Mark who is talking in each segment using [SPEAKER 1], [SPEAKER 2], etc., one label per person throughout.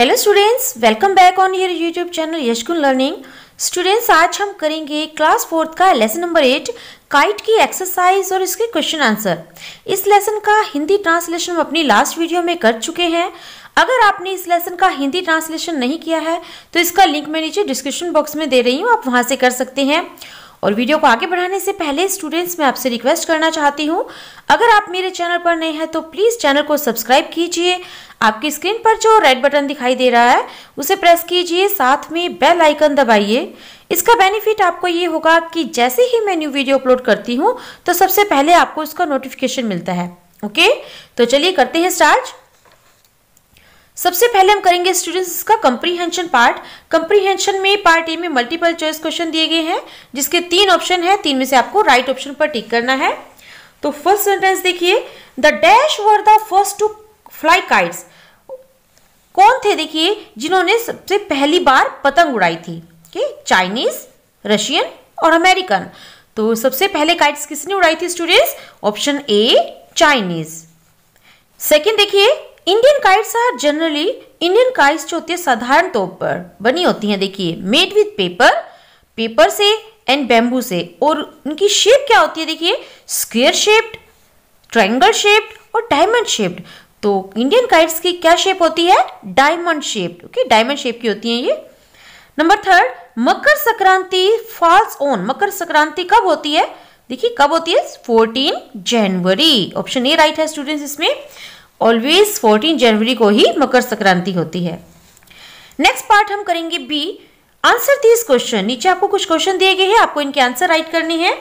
[SPEAKER 1] Hello students welcome back on your YouTube channel यशकुन learning students आज हम करेंगे क्लास फोर्थ का लेसन नंबर एट काइट की एक्सरसाइज और इसके क्वेश्चन आंसर इस लेसन का हिंदी ट्रांसलेशन हम अपनी लास्ट वीडियो में कर चुके हैं अगर आपने इस लेसन का हिंदी ट्रांसलेशन नहीं किया है तो इसका लिंक मैं नीचे डिस्क्रिप्शन बॉक्स में दे रही हूँ आप वहाँ से कर सकते हैं और वीडियो को आगे बढ़ाने से पहले स्टूडेंट्स मैं आपसे रिक्वेस्ट करना चाहती हूँ अगर आप मेरे चैनल पर नए हैं तो प्लीज़ चैनल को सब्सक्राइब कीजिए आपकी स्क्रीन पर जो रेड बटन दिखाई दे रहा है उसे प्रेस कीजिए साथ में बेल आइकन दबाइए इसका बेनिफिट आपको ये होगा कि जैसे ही मैं न्यू वीडियो अपलोड करती हूँ तो सबसे पहले आपको इसका नोटिफिकेशन मिलता है ओके तो चलिए करते हैं स्टार्ट सबसे पहले हम करेंगे स्टूडेंट्स इसका कंप्रीहेंशन पार्ट कंप्रीहेंशन में पार्ट ए में मल्टीपल चॉइस क्वेश्चन दिए गए हैं जिसके तीन ऑप्शन है तीन में से आपको राइट right ऑप्शन पर टिक करना है तो फर्स्ट सेंटेंस देखिए the dash were the first to fly kites कौन थे देखिए जिन्होंने सबसे पहली बार पतंग उड़ाई थी चाइनीज रशियन और अमेरिकन तो सबसे पहले काइट्स किसने उड़ाई थी students option A Chinese second देखिए Indian kites are generally Indian kites जो होती है साधारण तौर पर बनी होती हैं देखिए मेड विथ पेपर पेपर से एंड बेम्बू से और उनकी शेप क्या होती है देखिए स्क्वेयर शेप्ड ट्रायंगल शेप्ड और डायमंड शेप्ड तो इंडियन काइट्स की क्या शेप होती है diamond shaped okay diamond shape की होती है ये number third Makar Sankranti falls on Makar Sankranti कब होती है देखिए कब होती है 14 जनवरी ऑप्शन ए राइट है स्टूडेंट्स इसमें ऑलवेज 14 जनवरी को ही मकर संक्रांति होती है नेक्स्ट पार्ट हम करेंगे बी आंसर दिस क्वेश्चन नीचे आपको कुछ क्वेश्चन दिए गए हैं आपको इनके आंसर राइट करने हैं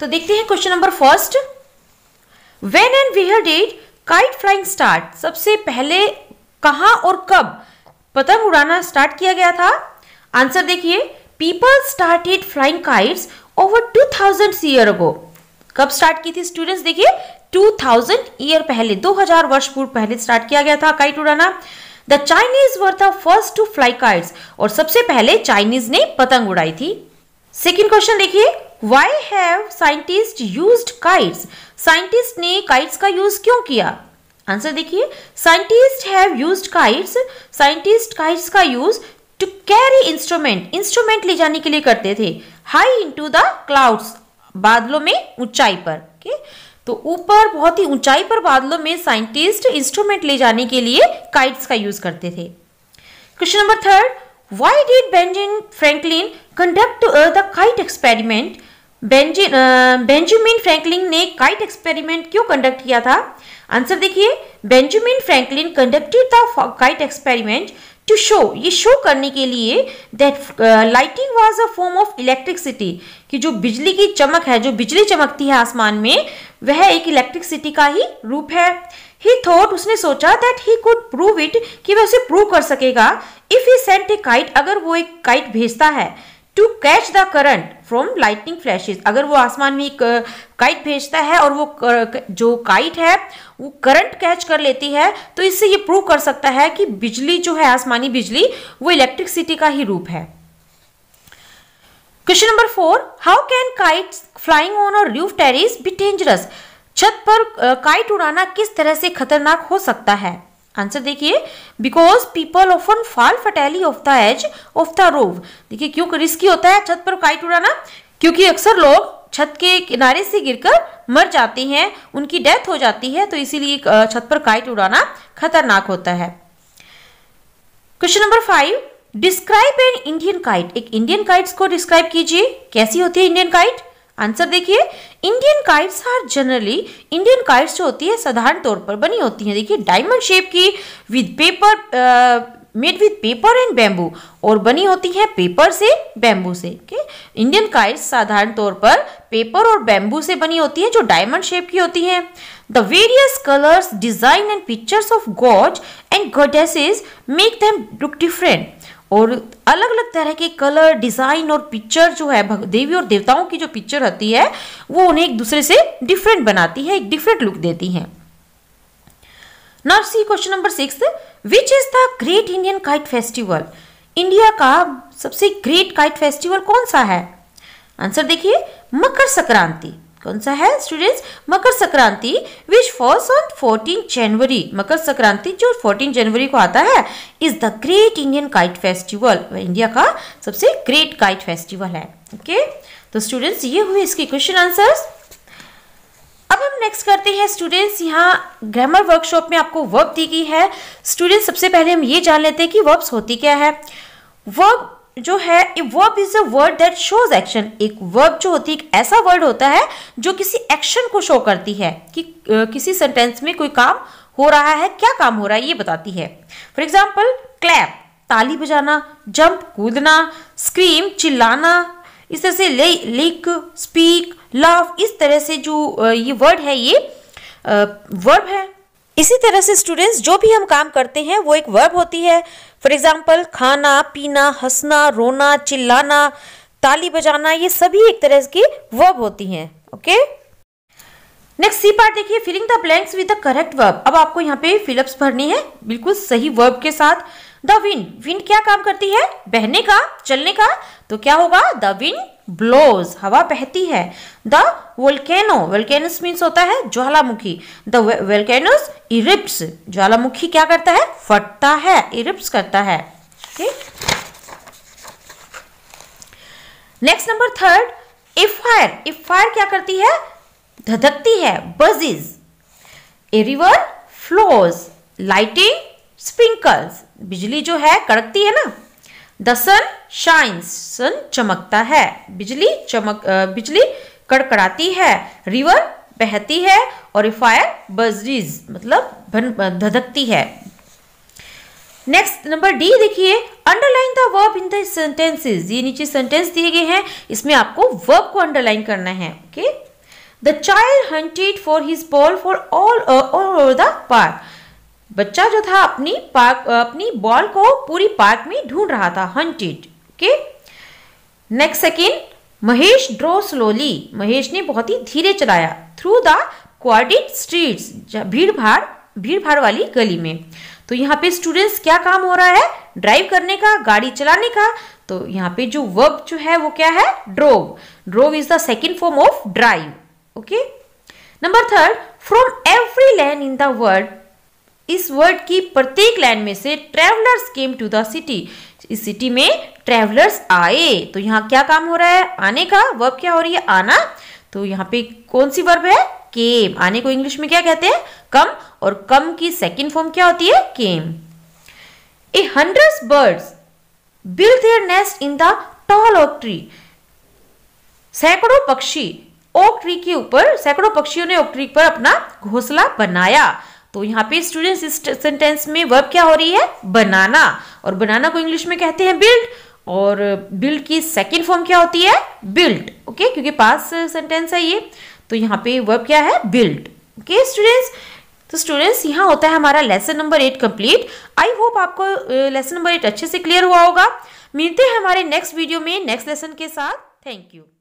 [SPEAKER 1] तो देखते हैं question number first when and where did kite flying start सबसे पहले कहा और कब पतंग उड़ाना स्टार्ट किया गया था आंसर देखिए people started flying kites over two thousand year ago कब स्टार्ट की थी स्टूडेंट्स देखिए 2000 ईयर पहले 2000 वर्ष पूर्व पहले स्टार्ट किया गया था काइट उड़ाना the Chinese were the first to fly kites और सबसे पहले चाइनीज ने पतंग उड़ाई थी सेकेंड क्वेश्चन देखिए why have scientist use kites scientist ने काइट्स का यूज क्यों किया आंसर देखिए scientist have used kites scientist kites का use to carry instrument instrument ले जाने के लिए करते थे हाई इनटू द क्लाउड्स बादलों में ऊंचाई पर ओके तो ऊपर बहुत ही ऊंचाई पर बादलों में साइंटिस्ट इंस्ट्रूमेंट ले जाने के लिए काइट्स का यूज करते थे question number third why did Benjamin Franklin conduct the kite experiment Benjamin Franklin ने काइट एक्सपेरिमेंट क्यों कंडक्ट किया था आंसर देखिए Benjamin Franklin conducted the kite experiment to show ये शो करने के लिए that lightning was a form of electricity कि जो बिजली की चमक है जो बिजली चमकती है आसमान में वह एक इलेक्ट्रिकसिटी का ही रूप है ही थॉट उसने सोचा that he could prove it कि वह उसे प्रूव कर सकेगा if he sent a kite अगर वो एक काइट भेजता है to catch the current from lightning flashes अगर वो आसमान में एक काइट भेजता है और वो जो काइट है वो करंट कैच कर लेती है तो इससे ये प्रूव कर सकता है कि बिजली जो है आसमानी बिजली वो इलेक्ट्रिसिटी का ही रूप है question number four how can kite flying on our roof terrace be dangerous छत पर काइट उड़ाना किस तरह से खतरनाक हो सकता है आंसर देखिए because people often fall fatally off the edge of the roof देखिए क्यों रिस्की होता है छत पर काइट उड़ाना क्योंकि अक्सर लोग छत के किनारे से गिरकर मर जाते हैं उनकी डेथ हो जाती है तो इसीलिए छत पर काइट उड़ाना खतरनाक होता है question number five describe an Indian kite एक इंडियन काइट्स को डिस्क्राइब कीजिए कैसी होती है इंडियन काइट आंसर देखिए Indian kites are generally Indian kites जो होती है साधारण तौर पर बनी होती है देखिए डायमंड शेप की with paper made with paper and bamboo और बनी होती है पेपर से बैम्बू से ओके इंडियन काइट्स साधारण तौर पर पेपर और बैम्बू से बनी होती है जो डायमंड शेप की होती है the various colours design and pictures of god and goddesses make them look different और अलग अलग तरह के कलर डिज़ाइन और पिक्चर जो है देवी और देवताओं की जो पिक्चर होती है वो उन्हें एक दूसरे से डिफरेंट बनाती है एक डिफरेंट लुक देती है नर्सी question number six which is the great Indian kite festival India का सबसे ग्रेट काइट फेस्टिवल कौन सा है आंसर देखिए मकर संक्रांति कौन सा है students Makar Sankranti which falls on fourteen January Makar Sankranti जो फोर्टीन जनवरी को आता है is the great Indian kite festival India का सबसे ग्रेट काइट फेस्टिवल है ओके okay? तो स्टूडेंट्स ये हुए इसके क्वेश्चन आंसर्स अब हम नेक्स्ट करते हैं स्टूडेंट्स यहाँ ग्रामर वर्कशॉप में आपको वर्ब दी गई है स्टूडेंट्स सबसे पहले हम ये जान लेते हैं कि वर्ब्स होती क्या है वर्ब जो है a verb is a word that shows action एक वर्ब जो होती है एक ऐसा वर्ड होता है जो किसी एक्शन को शो करती है कि किसी सेंटेंस में कोई काम हो रहा है क्या काम हो रहा है ये बताती है फॉर एग्जाम्पल क्लैप ताली बजाना जंप कूदना स्क्रीम चिल्लाना इस तरह से लिक स्पीक लव इस तरह से जो ये वर्ड है ये वर्ब है इसी तरह से स्टूडेंट्स जो भी हम काम करते हैं वो एक वर्ब होती है फॉर एग्जाम्पल खाना पीना हंसना रोना चिल्लाना ताली बजाना ये सभी एक तरह की वर्ब होती हैं ओके नेक्स्ट सी पार्ट देखिए filling the blanks with the correct verb अब आपको यहाँ पे फिलअप्स भरनी है बिल्कुल सही वर्ब के साथ द विंड विंड क्या काम करती है बहने का चलने का तो क्या होगा द विंड ब्लोज हवा बहती है द वोल्केनो वेल्केनस मीन्स होता है ज्वालामुखी द वेल्केनस इरिप्स ज्वालामुखी क्या करता है फटता है इरिप्स करता है ठीक next number third if fire if fire क्या करती है धधकती है blazes a river flows lightning sprinkles बिजली जो है कड़कती है ना द सन शाइन्स सन चमकता है बिजली चमक बिजली कड़कड़ाती है रिवर बहती है और फायर बजरीज मतलब धधकती है नेक्स्ट नंबर डी देखिए underline the verb in the sentences ये नीचे सेंटेंस दिए गए हैं इसमें आपको वर्ब को अंडरलाइन करना है okay the child hunted for his ball for all over the park बच्चा जो था अपनी पार्क अपनी बॉल को पूरी पार्क में ढूंढ रहा था hunted okay next second Mahesh drove slowly Mahesh ने बहुत ही धीरे चलाया थ्रू द क्वाडिट स्ट्रीट्स भीड़ भाड़ भीड़ भाड़ वाली गली में तो यहाँ पे स्टूडेंट्स क्या काम हो रहा है ड्राइव करने का गाड़ी चलाने का तो यहाँ पे जो वर्ब जो है वो क्या है drove drove is the second form of drive okay number third from every land in the world इस वर्ड की प्रत्येक लाइन में से travellers came to the city इस सिटी में ट्रेवलर्स आए तो यहाँ क्या काम हो रहा है आने का वर्ब क्या हो रही है आना तो यहाँ पे कौन सी वर्ब है केम आने को इंग्लिश में क्या कहते हैं कम और कम की सेकेंड फॉर्म क्या होती है came a hundred birds build their nest in the tall oak tree सैकड़ों पक्षी ओक ट्री के ऊपर सैकड़ों पक्षियों ने ओक ट्री पर अपना घोंसला बनाया तो यहाँ पे स्टूडेंट इस सेंटेंस में वर्ब क्या हो रही है बनाना और बनाना को इंग्लिश में कहते हैं बिल्ड और बिल्ड की सेकेंड फॉर्म क्या होती है बिल्ट ओके okay? क्योंकि पास सेंटेंस है ये तो यहाँ पे वर्ब क्या है बिल्ड ओके स्टूडेंट्स तो स्टूडेंट्स यहाँ होता है हमारा lesson number eight complete I hope आपको लेसन नंबर एट अच्छे से क्लियर हुआ होगा मिलते हैं हमारे नेक्स्ट वीडियो में नेक्स्ट लेसन के साथ थैंक यू